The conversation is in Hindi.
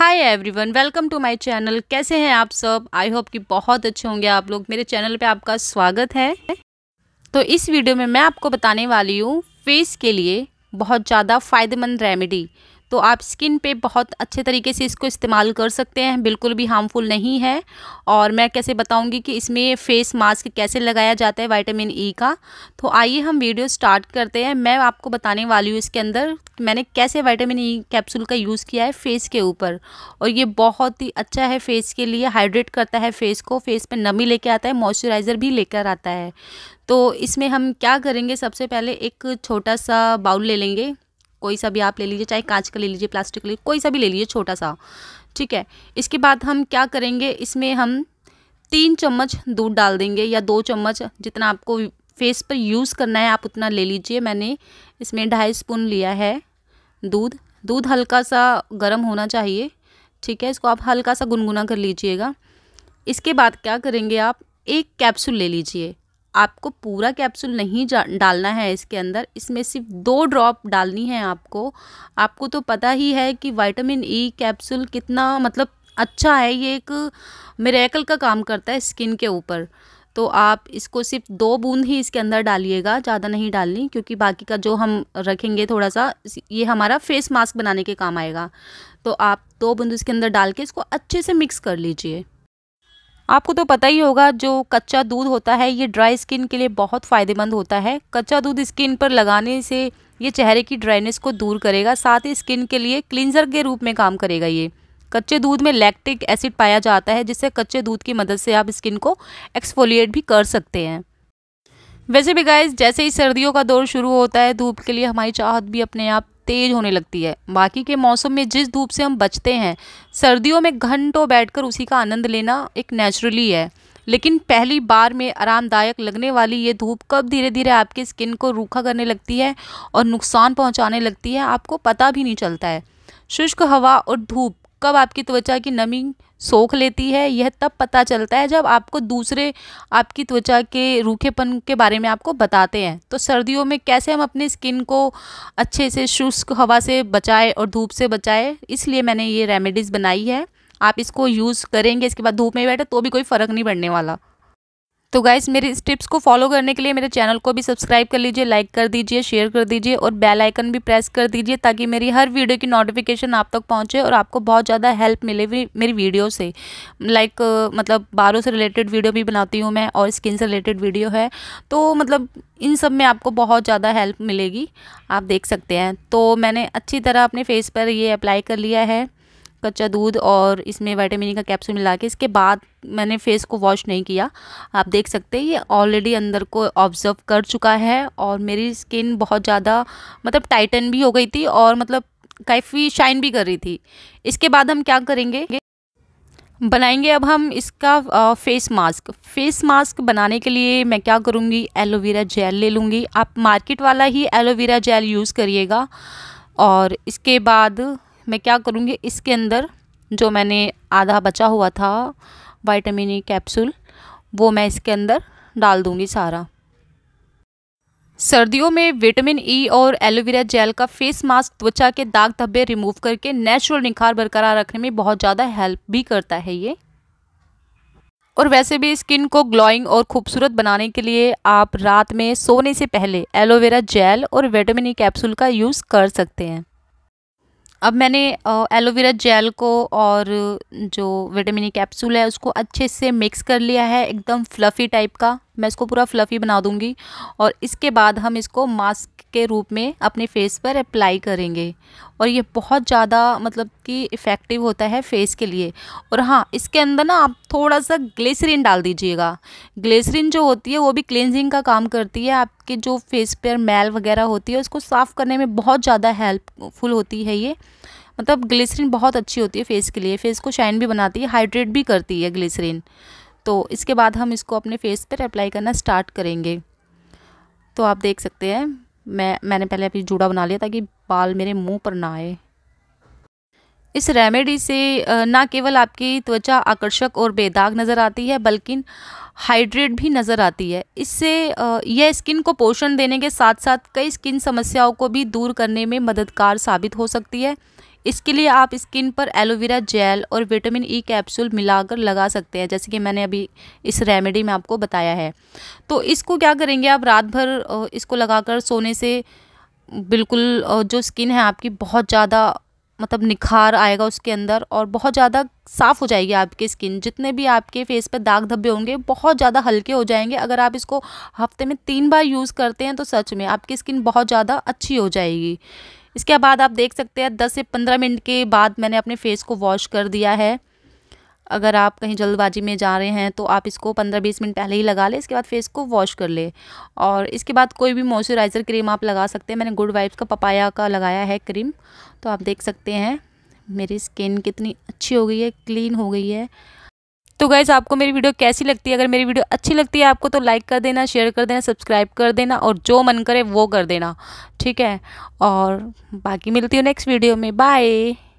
hi everyone welcome to my channel कैसे हैं आप सब आई होप कि बहुत अच्छे होंगे आप लोग मेरे चैनल पे आपका स्वागत है तो इस वीडियो में मैं आपको बताने वाली हूँ फेस के लिए बहुत ज़्यादा फ़ायदेमंद रेमेडी तो आप स्किन पे बहुत अच्छे तरीके से इसको इस्तेमाल कर सकते हैं बिल्कुल भी हार्मफुल नहीं है और मैं कैसे बताऊंगी कि इसमें फेस मास्क कैसे लगाया जाता है वाइटामिन ई e का तो आइए हम वीडियो स्टार्ट करते हैं मैं आपको बताने वाली हूँ इसके अंदर मैंने कैसे वाइटामिन ई e कैप्सूल का यूज़ किया है फेस के ऊपर और ये बहुत ही अच्छा है फेस के लिए हाइड्रेट करता है फेस को फेस पर नमी लेके आता है मॉइस्चराइज़र भी लेकर आता है तो इसमें हम क्या करेंगे सबसे पहले एक छोटा सा बाउल ले लेंगे कोई सा भी आप ले लीजिए चाहे कांच का ले लीजिए प्लास्टिक ले कोई सा भी ले लीजिए छोटा सा ठीक है इसके बाद हम क्या करेंगे इसमें हम तीन चम्मच दूध डाल देंगे या दो चम्मच जितना आपको फेस पर यूज़ करना है आप उतना ले लीजिए मैंने इसमें ढाई स्पून लिया है दूध दूध हल्का सा गर्म होना चाहिए ठीक है इसको आप हल्का सा गुनगुना कर लीजिएगा इसके बाद क्या करेंगे आप एक कैप्सूल ले लीजिए आपको पूरा कैप्सूल नहीं डालना है इसके अंदर इसमें सिर्फ दो ड्रॉप डालनी है आपको आपको तो पता ही है कि विटामिन ई e कैप्सूल कितना मतलब अच्छा है ये एक मेरेकल का काम करता है स्किन के ऊपर तो आप इसको सिर्फ दो बूंद ही इसके अंदर डालिएगा ज़्यादा नहीं डालनी क्योंकि बाकी का जो हम रखेंगे थोड़ा सा ये हमारा फेस मास्क बनाने के काम आएगा तो आप दो बूंद इसके अंदर डाल के इसको अच्छे से मिक्स कर लीजिए आपको तो पता ही होगा जो कच्चा दूध होता है ये ड्राई स्किन के लिए बहुत फ़ायदेमंद होता है कच्चा दूध स्किन पर लगाने से ये चेहरे की ड्राइनेस को दूर करेगा साथ ही स्किन के लिए क्लिनजर के रूप में काम करेगा ये कच्चे दूध में लैक्टिक एसिड पाया जाता है जिससे कच्चे दूध की मदद से आप स्किन को एक्सफोलिएट भी कर सकते हैं वैसे भी गाइज जैसे ही सर्दियों का दौर शुरू होता है धूप के लिए हमारी चाहत भी अपने आप तेज़ होने लगती है बाकी के मौसम में जिस धूप से हम बचते हैं सर्दियों में घंटों बैठकर उसी का आनंद लेना एक नेचुरली है लेकिन पहली बार में आरामदायक लगने वाली ये धूप कब धीरे धीरे आपकी स्किन को रूखा करने लगती है और नुकसान पहुंचाने लगती है आपको पता भी नहीं चलता है शुष्क हवा और धूप कब आपकी त्वचा की नमी सोख लेती है यह तब पता चलता है जब आपको दूसरे आपकी त्वचा के रूखेपन के बारे में आपको बताते हैं तो सर्दियों में कैसे हम अपने स्किन को अच्छे से शुष्क हवा से बचाए और धूप से बचाए इसलिए मैंने ये रेमेडीज़ बनाई है आप इसको यूज़ करेंगे इसके बाद धूप में बैठे तो भी कोई फ़र्क नहीं पड़ने वाला तो गाइज मेरे इस टिप्स को फॉलो करने के लिए मेरे चैनल को भी सब्सक्राइब कर लीजिए लाइक कर दीजिए शेयर कर दीजिए और बेल आइकन भी प्रेस कर दीजिए ताकि मेरी हर वीडियो की नोटिफिकेशन आप तक पहुंचे और आपको बहुत ज़्यादा हेल्प मिले भी मेरी वीडियो से लाइक मतलब बारों से रिलेटेड वीडियो भी बनाती हूँ मैं और स्किन से रिलेटेड वीडियो है तो मतलब इन सब में आपको बहुत ज़्यादा हेल्प मिलेगी आप देख सकते हैं तो मैंने अच्छी तरह अपने फेस पर ये अप्लाई कर लिया है कच्चा दूध और इसमें वाइटामिन e का कैप्सूल मिला के इसके बाद मैंने फेस को वॉश नहीं किया आप देख सकते हैं ये ऑलरेडी अंदर को ऑब्ज़र्व कर चुका है और मेरी स्किन बहुत ज़्यादा मतलब टाइटन भी हो गई थी और मतलब काफ़ी शाइन भी कर रही थी इसके बाद हम क्या करेंगे बनाएंगे अब हम इसका फेस मास्क फेस मास्क बनाने के लिए मैं क्या करूँगी एलोवेरा जेल ले लूँगी आप मार्केट वाला ही एलोवेरा जेल यूज़ करिएगा और इसके बाद मैं क्या करूँगी इसके अंदर जो मैंने आधा बचा हुआ था वाइटामिन ई कैप्सूल वो मैं इसके अंदर डाल दूँगी सारा सर्दियों में विटामिन ई e और एलोवेरा जेल का फेस मास्क त्वचा के दाग धब्बे रिमूव करके नेचुरल निखार बरकरार रखने में बहुत ज़्यादा हेल्प भी करता है ये और वैसे भी स्किन को ग्लोइंग और खूबसूरत बनाने के लिए आप रात में सोने से पहले एलोवेरा जेल और विटामिन ई e कैप्सूल का यूज़ कर सकते हैं अब मैंने एलोवेरा जेल को और जो विटामिन कैप्सूल e है उसको अच्छे से मिक्स कर लिया है एकदम फ्लफ़ी टाइप का मैं इसको पूरा फ्लफ़ी बना दूँगी और इसके बाद हम इसको मास्क के रूप में अपने फेस पर अप्लाई करेंगे और ये बहुत ज़्यादा मतलब कि इफ़ेक्टिव होता है फेस के लिए और हाँ इसके अंदर ना आप थोड़ा सा ग्लिसरीन डाल दीजिएगा ग्लिसरीन जो होती है वो भी क्लेंजिंग का काम करती है आपके जो फेस पर मैल वगैरह होती है उसको साफ़ करने में बहुत ज़्यादा हेल्पफुल होती है ये मतलब ग्लिसरीन बहुत अच्छी होती है फेस के लिए फेस को शाइन भी बनाती है हाइड्रेट भी करती है ग्लिसरीन तो इसके बाद हम इसको अपने फेस पर अप्लाई करना स्टार्ट करेंगे तो आप देख सकते हैं मैं मैंने पहले अपनी जूड़ा बना लिया ताकि बाल मेरे मुंह पर ना आए इस रेमेडी से ना केवल आपकी त्वचा आकर्षक और बेदाग नज़र आती है बल्कि हाइड्रेट भी नज़र आती है इससे यह स्किन को पोषण देने के साथ साथ कई स्किन समस्याओं को भी दूर करने में मददगार साबित हो सकती है इसके लिए आप स्किन पर एलोवेरा जेल और विटामिन ई e कैप्सूल मिलाकर लगा सकते हैं जैसे कि मैंने अभी इस रेमेडी में आपको बताया है तो इसको क्या करेंगे आप रात भर इसको लगाकर सोने से बिल्कुल जो स्किन है आपकी बहुत ज़्यादा मतलब निखार आएगा उसके अंदर और बहुत ज़्यादा साफ़ हो जाएगी आपकी स्किन जितने भी आपके फेस पर दाग धब्बे होंगे बहुत ज़्यादा हल्के हो जाएंगे अगर आप इसको हफ्ते में तीन बार यूज़ करते हैं तो सच में आपकी स्किन बहुत ज़्यादा अच्छी हो जाएगी इसके बाद आप देख सकते हैं दस से पंद्रह मिनट के बाद मैंने अपने फेस को वॉश कर दिया है अगर आप कहीं जल्दबाजी में जा रहे हैं तो आप इसको 15-20 मिनट पहले ही लगा लें इसके बाद फेस को वॉश कर ले और इसके बाद कोई भी मॉइस्चराइज़र क्रीम आप लगा सकते हैं मैंने गुड वाइब्स का पपाया का लगाया है क्रीम तो आप देख सकते हैं मेरी स्किन कितनी अच्छी हो गई है क्लीन हो गई है तो गाइज़ आपको मेरी वीडियो कैसी लगती है अगर मेरी वीडियो अच्छी लगती है आपको तो लाइक कर देना शेयर कर देना सब्सक्राइब कर देना और जो मन करे वो कर देना ठीक है और बाकी मिलती हूँ नेक्स्ट वीडियो में बाय